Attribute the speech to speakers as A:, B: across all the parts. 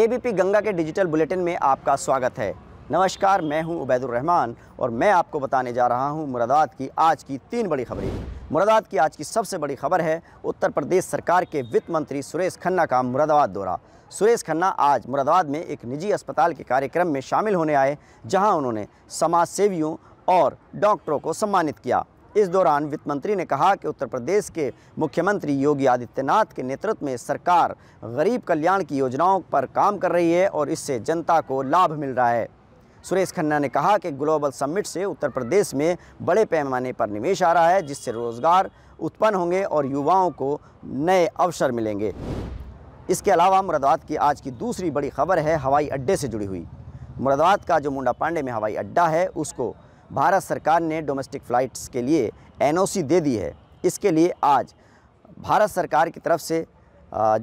A: ABP Ganga के digital bulletin में आपका स्वागत है नमस्कार मैं हूं उबैदुर रहमान और मैं आपको बताने जा रहा हूं मुरादाबाद की आज की तीन बड़ी खबरें मुरादाबाद की आज की सबसे बड़ी खबर है उत्तर प्रदेश सरकार के वित्त मंत्री सुरेश खन्ना का मुरादाबाद दौरा सुरेश खन्ना आज मुरादाबाद में एक निजी अस्पताल के कार्यक्रम में शामिल होने आए जहाँ उन्होंने समाज सेवियों और डॉक्टरों को सम्मानित किया इस दौरान वित्त मंत्री ने कहा कि उत्तर प्रदेश के मुख्यमंत्री योगी आदित्यनाथ के नेतृत्व में सरकार गरीब कल्याण की योजनाओं पर काम कर रही है और इससे जनता को लाभ मिल रहा है सुरेश खन्ना ने कहा कि ग्लोबल समिट से उत्तर प्रदेश में बड़े पैमाने पर निवेश आ रहा है जिससे रोजगार उत्पन्न होंगे और युवाओं को नए अवसर मिलेंगे इसके अलावा मुरादाबाद की आज की दूसरी बड़ी खबर है हवाई अड्डे से जुड़ी हुई मुरादाबाद का जो मुंडा पांडे में हवाई अड्डा है उसको भारत सरकार ने डोमेस्टिक फ़्लाइट्स के लिए एनओसी दे दी है इसके लिए आज भारत सरकार की तरफ से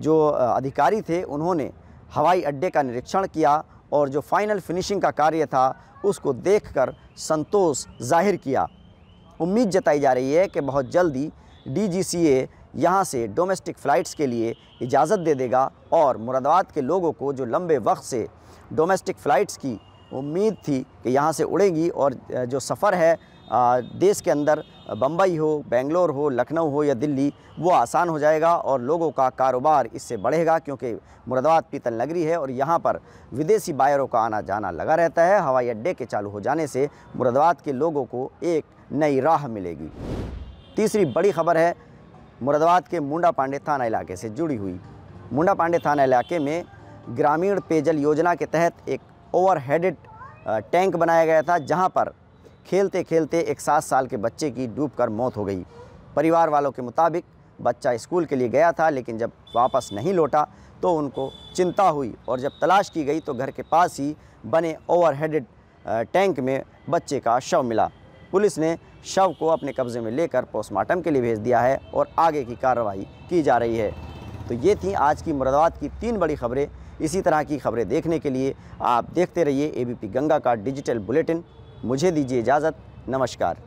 A: जो अधिकारी थे उन्होंने हवाई अड्डे का निरीक्षण किया और जो फाइनल फिनिशिंग का कार्य था उसको देखकर संतोष जाहिर किया उम्मीद जताई जा रही है कि बहुत जल्दी डी जी सी ए यहाँ से डोमेस्टिक फ़्लाइट्स के लिए इजाज़त दे देगा और मुरादाबाद के लोगों को जो लंबे वक्त से डोमेस्टिक फ़्लाइट्स की उम्मीद थी कि यहाँ से उड़ेंगी और जो सफ़र है देश के अंदर बम्बई हो बेंगलोर हो लखनऊ हो या दिल्ली वो आसान हो जाएगा और लोगों का कारोबार इससे बढ़ेगा क्योंकि मुरादाबाद पीतल नगरी है और यहाँ पर विदेशी बायरों का आना जाना लगा रहता है हवाई अड्डे के चालू हो जाने से मुरादाबाद के लोगों को एक नई राह मिलेगी तीसरी बड़ी खबर है मुरादाबाद के मुंडा पांडे थाना इलाके से जुड़ी हुई मुंडा पांडे थाना इलाके में ग्रामीण पेयजल योजना के तहत एक ओवर हेडेड टैंक बनाया गया था जहाँ पर खेलते खेलते एक सात साल के बच्चे की डूबकर मौत हो गई परिवार वालों के मुताबिक बच्चा स्कूल के लिए गया था लेकिन जब वापस नहीं लौटा तो उनको चिंता हुई और जब तलाश की गई तो घर के पास ही बने ओवर हेडेड टैंक में बच्चे का शव मिला पुलिस ने शव को अपने कब्जे में लेकर पोस्टमार्टम के लिए भेज दिया है और आगे की कार्रवाई की जा रही है तो ये थी आज की मुरादाबाद की तीन बड़ी खबरें इसी तरह की खबरें देखने के लिए आप देखते रहिए पी गंगा का डिजिटल बुलेटिन मुझे दीजिए इजाज़त नमस्कार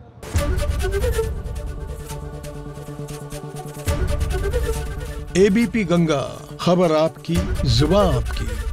A: एबीपी गंगा खबर आपकी जुबा आपकी